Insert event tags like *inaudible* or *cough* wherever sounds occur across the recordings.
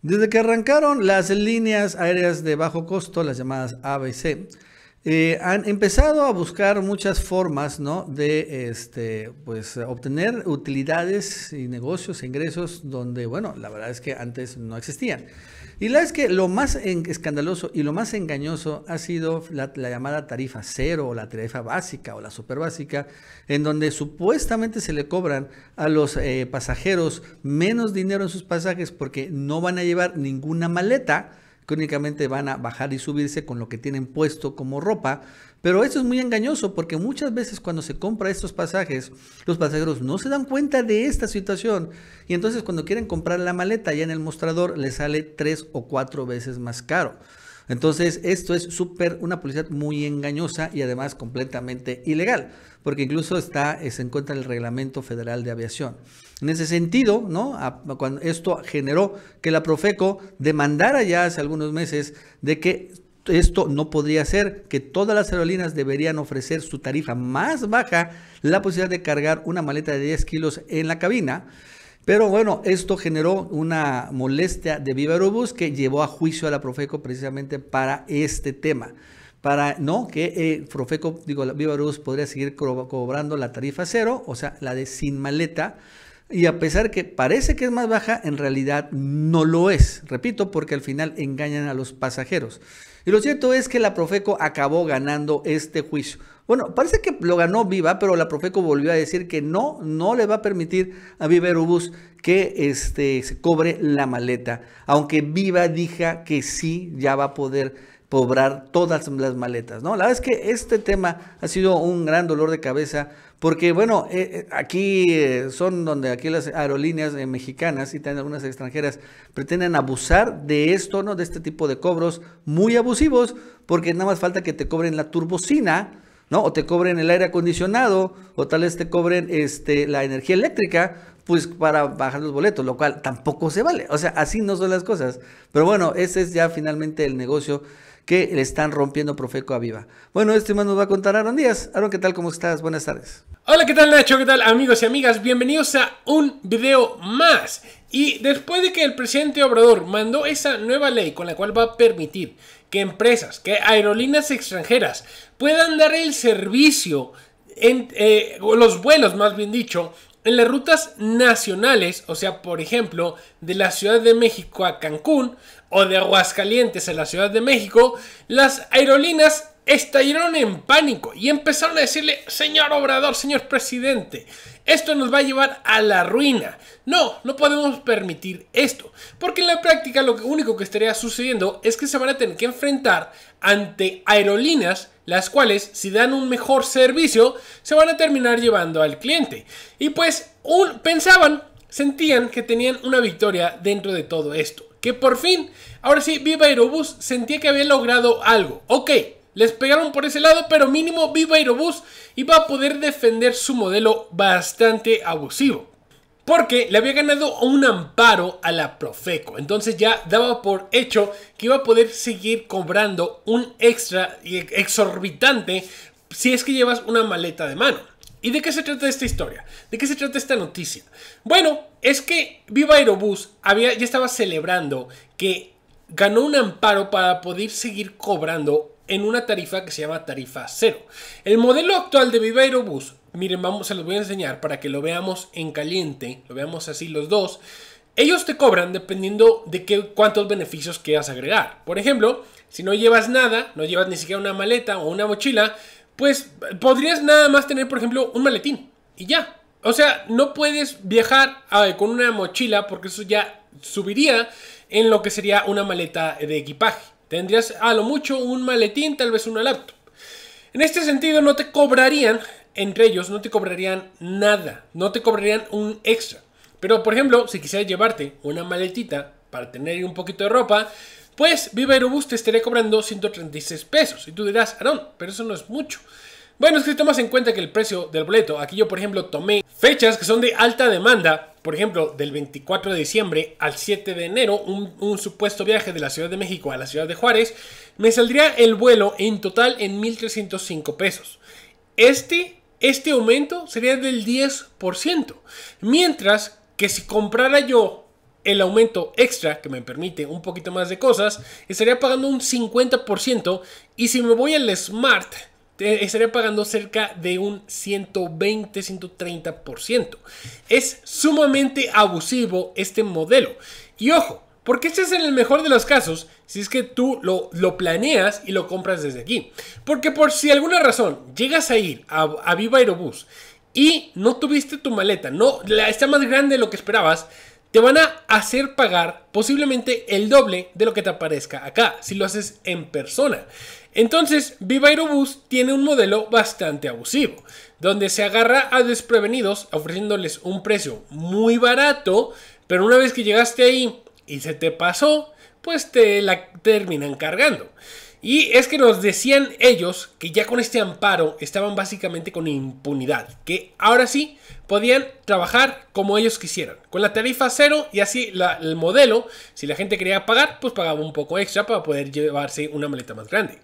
Desde que arrancaron las líneas aéreas de bajo costo, las llamadas ABC, eh, han empezado a buscar muchas formas de este, pues, obtener utilidades y negocios, e ingresos, donde, bueno, la verdad es que antes no existían. Y la es que lo más escandaloso y lo más engañoso ha sido la, llamada tarifa cero o la tarifa básica o la super básica, en donde supuestamente se le cobran a los eh, pasajeros menos dinero en sus pasajes porque no van a llevar ninguna maleta que únicamente van a bajar y subirse con lo que tienen puesto como ropa. Pero esto es muy engañoso porque muchas veces cuando se compra estos pasajes, los pasajeros no se dan cuenta de esta situación y entonces cuando quieren comprar la maleta ya en el mostrador les sale tres o cuatro veces más caro. Entonces, esto es súper, una publicidad muy engañosa y además completamente ilegal, porque incluso está, se encuentra el Reglamento Federal de Aviación. En ese sentido, ¿no? cuando esto generó que la Profeco demandara ya hace algunos meses de que esto no podría ser, que todas las aerolíneas deberían ofrecer su tarifa más baja, la posibilidad de cargar una maleta de 10 kilos en la cabina. Pero bueno, esto generó una molestia de Viva Aerobús que llevó a juicio a la Profeco precisamente para este tema. Para no que eh, Profeco, digo, Viva Aerobús podría seguir cobrando la tarifa cero, o sea, la de sin maleta y a pesar que parece que es más baja, en realidad no lo es. Repito, porque al final engañan a los pasajeros. Y lo cierto es que la Profeco acabó ganando este juicio. Bueno, parece que lo ganó Viva, pero la Profeco volvió a decir que no, no le va a permitir a Viva que este, se cobre la maleta. Aunque Viva dija que sí, ya va a poder cobrar todas las maletas, ¿no? La verdad es que este tema ha sido un gran dolor de cabeza porque, bueno, eh, eh, aquí eh, son donde aquí las aerolíneas mexicanas y también algunas extranjeras pretenden abusar de esto, ¿no? De este tipo de cobros muy abusivos porque nada más falta que te cobren la turbocina, ¿no? O te cobren el aire acondicionado o tal vez te cobren este, la energía eléctrica pues para bajar los boletos, lo cual tampoco se vale. O sea, así no son las cosas. Pero bueno, ese es ya finalmente el negocio que le están rompiendo Profeco a viva. Bueno, este más nos va a contar Aaron Díaz. Aaron, ¿qué tal? ¿Cómo estás? Buenas tardes. Hola, ¿qué tal Nacho? ¿Qué tal amigos y amigas? Bienvenidos a un video más. Y después de que el presidente Obrador mandó esa nueva ley con la cual va a permitir que empresas, que aerolíneas extranjeras puedan dar el servicio en eh, los vuelos, más bien dicho, en las rutas nacionales, o sea, por ejemplo, de la Ciudad de México a Cancún o de Aguascalientes a la Ciudad de México, las aerolíneas estallaron en pánico y empezaron a decirle, señor Obrador, señor presidente, esto nos va a llevar a la ruina. No, no podemos permitir esto. Porque en la práctica lo único que estaría sucediendo es que se van a tener que enfrentar ante aerolíneas las cuales si dan un mejor servicio se van a terminar llevando al cliente. Y pues pensaban, sentían que tenían una victoria dentro de todo esto. Que por fin, ahora sí, Viva Aerobus sentía que había logrado algo. Ok, les pegaron por ese lado, pero mínimo Viva Aerobus iba a poder defender su modelo bastante abusivo porque le había ganado un amparo a la Profeco. Entonces ya daba por hecho que iba a poder seguir cobrando un extra exorbitante si es que llevas una maleta de mano. ¿Y de qué se trata esta historia? ¿De qué se trata esta noticia? Bueno, es que Viva Aerobús había, ya estaba celebrando que ganó un amparo para poder seguir cobrando en una tarifa que se llama tarifa cero. El modelo actual de Viva Aerobus miren, vamos, se los voy a enseñar para que lo veamos en caliente, lo veamos así los dos. Ellos te cobran dependiendo de qué, cuántos beneficios quieras agregar. Por ejemplo, si no llevas nada, no llevas ni siquiera una maleta o una mochila, pues podrías nada más tener, por ejemplo, un maletín y ya. O sea, no puedes viajar con una mochila porque eso ya subiría en lo que sería una maleta de equipaje. Tendrías a lo mucho un maletín, tal vez una laptop. En este sentido, no te cobrarían, entre ellos, no te cobrarían nada, no te cobrarían un extra. Pero, por ejemplo, si quisieras llevarte una maletita para tener un poquito de ropa, pues Viva Aerobús te estaría cobrando 136 pesos. Y tú dirás, Aaron, pero eso no es mucho. Bueno, es que si tomas en cuenta que el precio del boleto, aquí yo por ejemplo tomé fechas que son de alta demanda, por ejemplo, del 24 de diciembre al 7 de enero, un, supuesto viaje de la Ciudad de México a la Ciudad de Juárez, me saldría el vuelo en total en 1.305 pesos. Este, este aumento sería del 10%, mientras que si comprara yo el aumento extra que me permite un poquito más de cosas, estaría pagando un 50% y si me voy al Smart estaré pagando cerca de un 120-130%. Es sumamente abusivo este modelo. Y ojo, porque este es en el mejor de los casos, si es que tú lo, lo, planeas y lo compras desde aquí. Porque por si alguna razón llegas a ir a, Viva Aerobús y no tuviste tu maleta, no, la, está más grande de lo que esperabas, te van a hacer pagar posiblemente el doble de lo que te aparezca acá, si lo haces en persona. Entonces, Viva tiene un modelo bastante abusivo, donde se agarra a desprevenidos ofreciéndoles un precio muy barato, pero una vez que llegaste ahí y se te pasó, pues te la terminan cargando. Y es que nos decían ellos que ya con este amparo estaban básicamente con impunidad, que ahora sí podían trabajar como ellos quisieran, con la tarifa cero y así el modelo, si la gente quería pagar, pues pagaba un poco extra para poder llevarse una maleta más grande.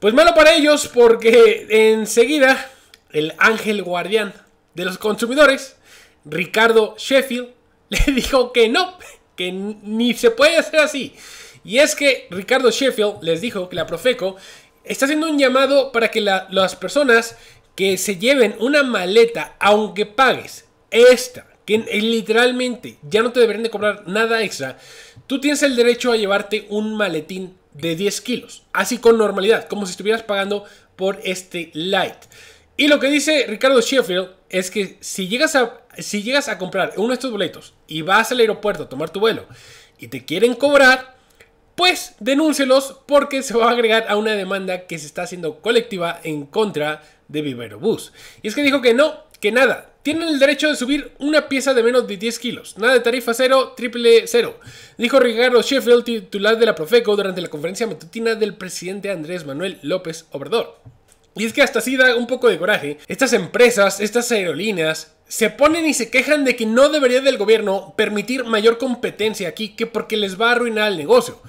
Pues malo para ellos porque enseguida el ángel guardián de los consumidores, Ricardo Sheffield, *laughs* le dijo que no, que ni se puede hacer así y es que Ricardo Sheffield les dijo que la Profeco está haciendo un llamado para que las personas que se lleven una maleta, aunque pagues esta, que eh, literalmente ya no te deberían de cobrar nada extra, tú tienes el derecho a llevarte un maletín de 10 kilos, así con normalidad, como si estuvieras pagando por este light. Y lo que dice Ricardo Sheffield es que si llegas a, si llegas a comprar uno de estos boletos y vas al aeropuerto a tomar tu vuelo y te quieren cobrar, pues denúncelos porque se va a agregar a una demanda que se está haciendo colectiva en contra de Vivero Bus. Y es que dijo que no, que nada. Tienen el derecho de subir una pieza de menos de 10 kilos. Nada de tarifa cero, triple cero. Dijo Ricardo Sheffield, titular de la Profeco, durante la conferencia matutina del presidente Andrés Manuel López Obrador. Y es que hasta así da un poco de coraje. Estas empresas, estas aerolíneas, se ponen y se quejan de que no debería del gobierno permitir mayor competencia aquí, que porque les va a arruinar el negocio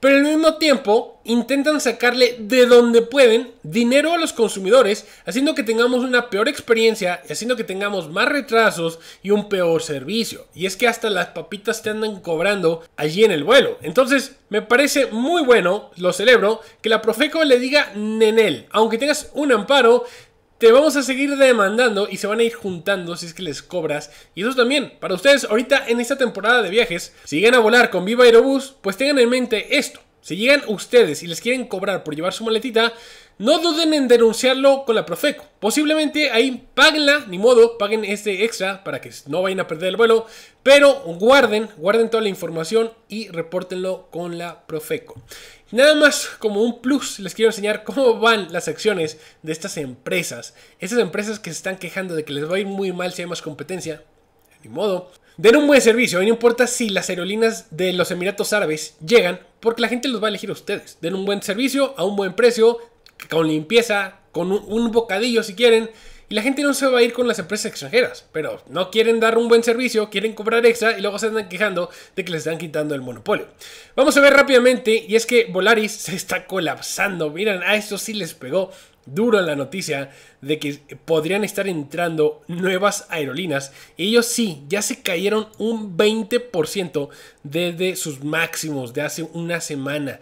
pero al mismo tiempo intentan sacarle de donde pueden dinero a los consumidores, haciendo que tengamos una peor experiencia, haciendo que tengamos más retrasos y un peor servicio. Y es que hasta las papitas te andan cobrando allí en el vuelo. Entonces, me parece muy bueno, lo celebro, que la Profeco le diga Nenel, aunque tengas un amparo, te vamos a seguir demandando y se van a ir juntando si es que les cobras. Y eso también, para ustedes ahorita en esta temporada de viajes, si llegan a volar con Viva Aerobús, pues tengan en mente esto. Si llegan ustedes y les quieren cobrar por llevar su maletita, no duden en denunciarlo con la Profeco. Posiblemente ahí paguenla, ni modo, paguen este extra para que no vayan a perder el vuelo, pero guarden, guarden toda la información y repórtenlo con la Profeco. Nada más como un plus les quiero enseñar cómo van las acciones de estas empresas. Estas empresas que se están quejando de que les va a ir muy mal si hay más competencia. Ni modo. Den un buen servicio, no importa si las aerolíneas de los Emiratos Árabes llegan, porque la gente los va a elegir a ustedes. Den un buen servicio a un buen precio, con limpieza, con un, bocadillo si quieren. Y la gente no se va a ir con las empresas extranjeras, pero no quieren dar un buen servicio, quieren cobrar extra y luego se andan quejando de que les están quitando el monopolio. Vamos a ver rápidamente, y es que Volaris *laughs* se está colapsando. Miren, a esto sí les pegó duro la noticia de que podrían estar entrando nuevas aerolíneas. Y ellos sí, ya se cayeron un 20% desde sus máximos de hace una semana.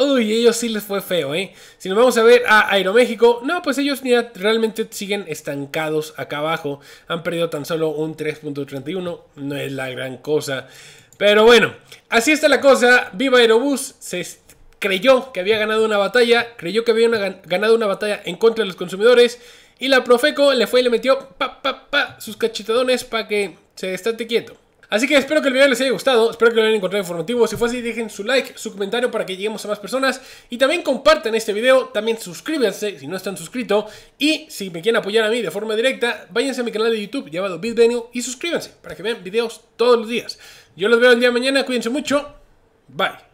Uy, ellos sí les fue feo, ¿eh? Si nos vamos a ver a Aeroméxico, no, pues ellos realmente siguen estancados acá abajo. Han perdido tan solo un 3.31, no es la gran cosa. Pero bueno, así está la cosa. Viva Aerobús, se creyó que había ganado una batalla, creyó que había ganado una batalla en contra de los consumidores. Y la Profeco le fue y le metió sus cachetadones para que se estate quieto. Así que espero que el video les haya gustado, espero que lo hayan encontrado informativo. Si fue así, dejen su like, su comentario para que lleguemos a más personas. Y también compartan este video, también suscríbanse si no están suscritos. Y si me quieren apoyar a mí de forma directa, váyanse a mi canal de YouTube llamado BitVenue y suscríbanse para que vean videos todos los días. Yo los veo el día de mañana, cuídense mucho. Bye.